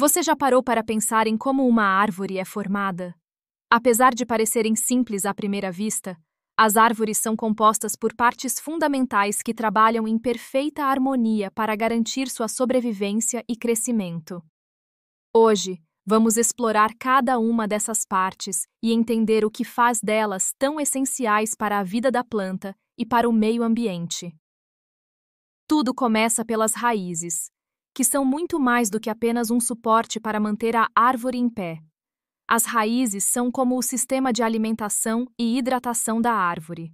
Você já parou para pensar em como uma árvore é formada? Apesar de parecerem simples à primeira vista, as árvores são compostas por partes fundamentais que trabalham em perfeita harmonia para garantir sua sobrevivência e crescimento. Hoje, vamos explorar cada uma dessas partes e entender o que faz delas tão essenciais para a vida da planta e para o meio ambiente. Tudo começa pelas raízes, que são muito mais do que apenas um suporte para manter a árvore em pé. As raízes são como o sistema de alimentação e hidratação da árvore.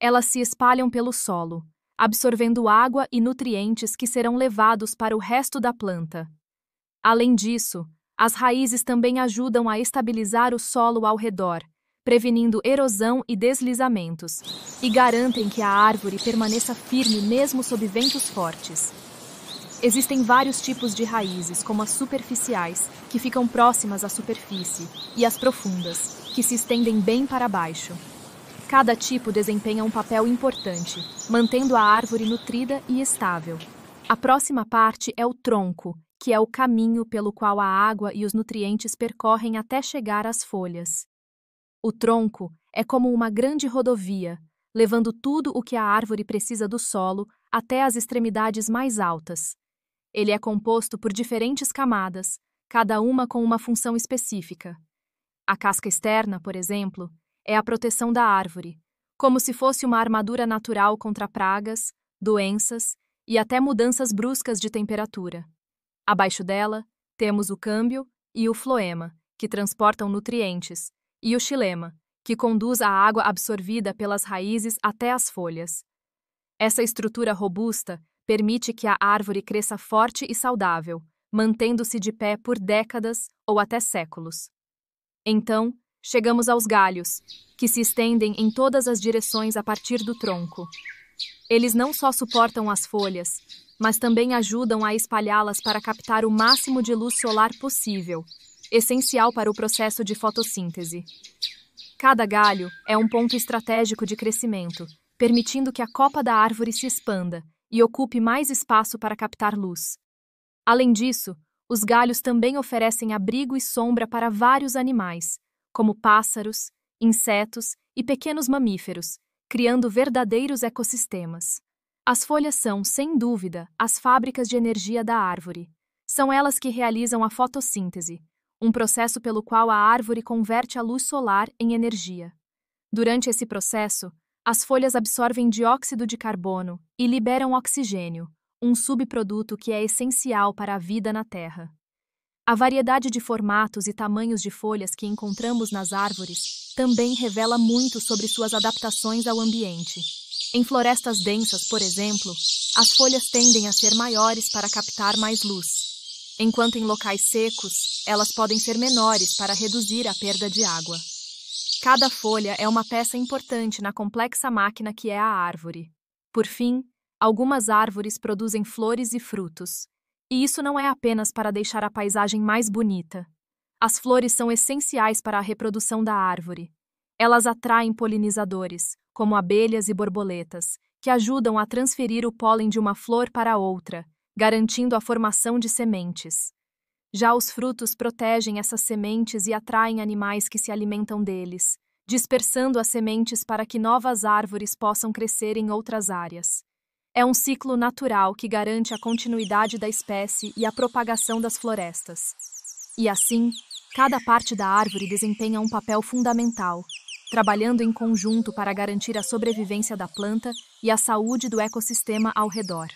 Elas se espalham pelo solo, absorvendo água e nutrientes que serão levados para o resto da planta. Além disso, as raízes também ajudam a estabilizar o solo ao redor, prevenindo erosão e deslizamentos, e garantem que a árvore permaneça firme mesmo sob ventos fortes. Existem vários tipos de raízes, como as superficiais, que ficam próximas à superfície, e as profundas, que se estendem bem para baixo. Cada tipo desempenha um papel importante, mantendo a árvore nutrida e estável. A próxima parte é o tronco, que é o caminho pelo qual a água e os nutrientes percorrem até chegar às folhas. O tronco é como uma grande rodovia, levando tudo o que a árvore precisa do solo até as extremidades mais altas, ele é composto por diferentes camadas, cada uma com uma função específica. A casca externa, por exemplo, é a proteção da árvore, como se fosse uma armadura natural contra pragas, doenças e até mudanças bruscas de temperatura. Abaixo dela, temos o câmbio e o floema, que transportam nutrientes, e o xilema, que conduz a água absorvida pelas raízes até as folhas. Essa estrutura robusta permite que a árvore cresça forte e saudável, mantendo-se de pé por décadas ou até séculos. Então, chegamos aos galhos, que se estendem em todas as direções a partir do tronco. Eles não só suportam as folhas, mas também ajudam a espalhá-las para captar o máximo de luz solar possível, essencial para o processo de fotossíntese. Cada galho é um ponto estratégico de crescimento, permitindo que a copa da árvore se expanda e ocupe mais espaço para captar luz. Além disso, os galhos também oferecem abrigo e sombra para vários animais, como pássaros, insetos e pequenos mamíferos, criando verdadeiros ecossistemas. As folhas são, sem dúvida, as fábricas de energia da árvore. São elas que realizam a fotossíntese, um processo pelo qual a árvore converte a luz solar em energia. Durante esse processo, as folhas absorvem dióxido de carbono e liberam oxigênio, um subproduto que é essencial para a vida na Terra. A variedade de formatos e tamanhos de folhas que encontramos nas árvores também revela muito sobre suas adaptações ao ambiente. Em florestas densas, por exemplo, as folhas tendem a ser maiores para captar mais luz, enquanto em locais secos, elas podem ser menores para reduzir a perda de água. Cada folha é uma peça importante na complexa máquina que é a árvore. Por fim, algumas árvores produzem flores e frutos. E isso não é apenas para deixar a paisagem mais bonita. As flores são essenciais para a reprodução da árvore. Elas atraem polinizadores, como abelhas e borboletas, que ajudam a transferir o pólen de uma flor para outra, garantindo a formação de sementes. Já os frutos protegem essas sementes e atraem animais que se alimentam deles, dispersando as sementes para que novas árvores possam crescer em outras áreas. É um ciclo natural que garante a continuidade da espécie e a propagação das florestas. E assim, cada parte da árvore desempenha um papel fundamental, trabalhando em conjunto para garantir a sobrevivência da planta e a saúde do ecossistema ao redor.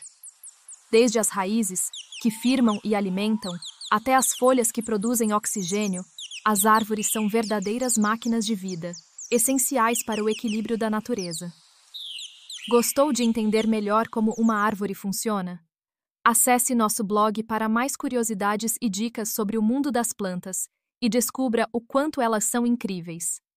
Desde as raízes, que firmam e alimentam, até as folhas que produzem oxigênio, as árvores são verdadeiras máquinas de vida, essenciais para o equilíbrio da natureza. Gostou de entender melhor como uma árvore funciona? Acesse nosso blog para mais curiosidades e dicas sobre o mundo das plantas e descubra o quanto elas são incríveis.